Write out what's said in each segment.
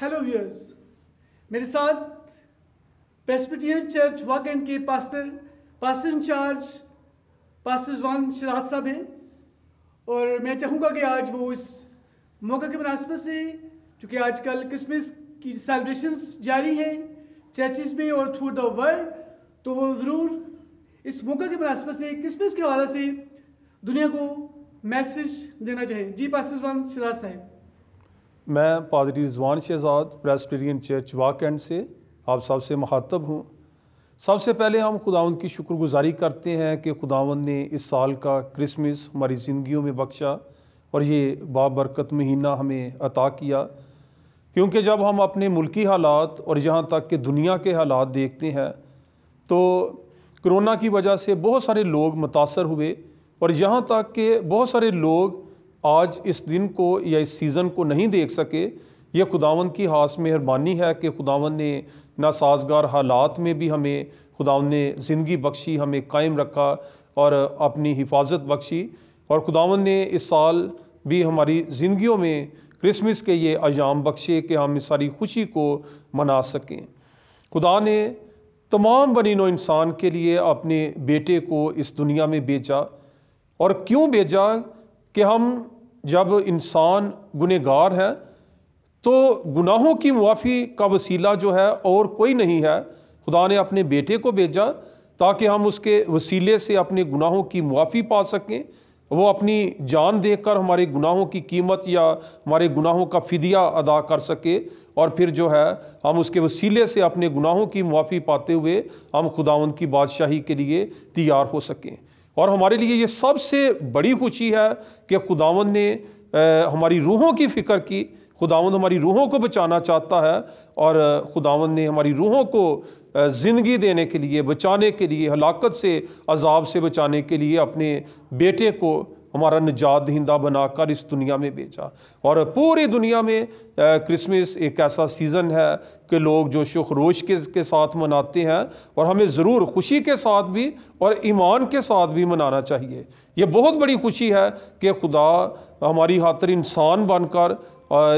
hello viewers میرے ساتھ Presbyterian church واک اینڈ کے pastor pastor in-charge pastor Rizwan Shahzad صاحب ہیں اور میں چاہوں گا کہ آج وہ اس موقع کے مناسبت سے چونکہ آج کل کرسمس کی سیلیبریشنس جاری ہیں چرچز میں اور تھرو دا ورلڈ تو وہ ضرور اس موقع کے مناسبت سے کرسمس کے حوالے سے دنیا کو میسج دینا چاہیں جی پاسٹر زوان شراز صاحب میں پادری رضوان شہزاد پریسٹرین چرچ واک سے آپ سب سے مخاطب ہوں سب سے پہلے ہم خداون کی شکر گزاری کرتے ہیں کہ خداون نے اس سال کا کرسمس ہماری زندگیوں میں بخشا اور یہ بابرکت مہینہ ہمیں عطا کیا کیونکہ جب ہم اپنے ملکی حالات اور یہاں تک کہ دنیا کے حالات دیکھتے ہیں تو کرونا کی وجہ سے بہت سارے لوگ متاثر ہوئے اور یہاں تک کہ بہت سارے لوگ آج اس دن کو یا اس سیزن کو نہیں دیکھ سکے یہ خداون کی حاصل مہربانی ہے کہ خداون نے ناسازگار حالات میں بھی ہمیں خداون نے زندگی بخشی ہمیں قائم رکھا اور اپنی حفاظت بخشی اور خداون نے اس سال بھی ہماری زندگیوں میں کرسمس کے یہ اجام بخشے کہ ہم اس ساری خوشی کو منا سکیں خدا نے تمام بنین و انسان کے لیے اپنے بیٹے کو اس دنیا میں بیچا اور کیوں بیچا کہ ہم جب انسان گنہ گار ہیں تو گناہوں کی موافی کا وسیلہ جو ہے اور کوئی نہیں ہے خدا نے اپنے بیٹے کو بھیجا تاکہ ہم اس کے وسیلے سے اپنے گناہوں کی موافی پا سکیں وہ اپنی جان دیکھ کر ہمارے گناہوں کی قیمت یا ہمارے گناہوں کا فدیہ ادا کر سکے اور پھر جو ہے ہم اس کے وسیلے سے اپنے گناہوں کی موافی پاتے ہوئے ہم خداوند کی بادشاہی کے لیے تیار ہو سکیں اور ہمارے لیے یہ سب سے بڑی خوشی ہے کہ خداون نے ہماری روحوں کی فکر کی خداون ہماری روحوں کو بچانا چاہتا ہے اور خداون نے ہماری روحوں کو زندگی دینے کے لیے بچانے کے لیے ہلاکت سے عذاب سے بچانے کے لیے اپنے بیٹے کو ہمارا نجات دہندہ بنا کر اس دنیا میں بیجا اور پوری دنیا میں کرسمس ایک ایسا سیزن ہے کہ لوگ جوش و خروش کے ساتھ مناتے ہیں اور ہمیں ضرور خوشی کے ساتھ بھی اور ایمان کے ساتھ بھی منانا چاہیے یہ بہت بڑی خوشی ہے کہ خدا ہماری حاطر انسان بن کر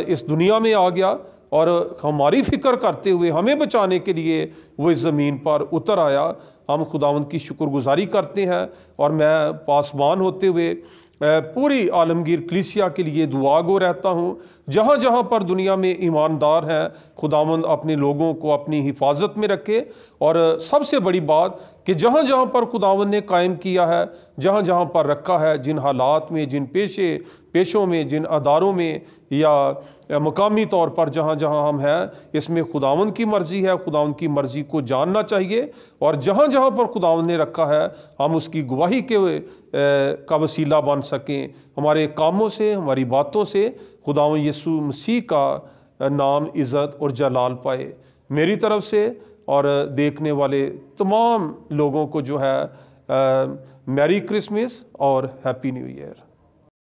اس دنیا میں آ گیا اور ہماری فکر کرتے ہوئے ہمیں بچانے کے لیے وہ اس زمین پر اتر آیا ہم خداوند کی شکر گزاری کرتے ہیں اور میں پاسبان ہوتے ہوئے پوری عالمگیر کلیسیا کے لیے دعا گو رہتا ہوں جہاں جہاں پر دنیا میں ایماندار ہیں خداون اپنے لوگوں کو اپنی حفاظت میں رکھے اور سب سے بڑی بات کہ جہاں جہاں پر خداون نے قائم کیا ہے جہاں جہاں پر رکھا ہے جن حالات میں جن پیشے پیشوں میں جن اداروں میں یا مقامی طور پر جہاں جہاں ہم ہیں اس میں خداون کی مرضی ہے خداون کی مرضی کو جاننا چاہیے اور جہاں جہاں پر خداون نے رکھا ہے ہم اس کی گواہی کے کا وسیلہ بن سکیں ہمارے کاموں سے ہماری باتوں سے خدا یسو مسیح کا نام عزت اور جلال پائے میری طرف سے اور دیکھنے والے تمام لوگوں کو جو ہے میری کرسمس اور ہیپی نیو ایئر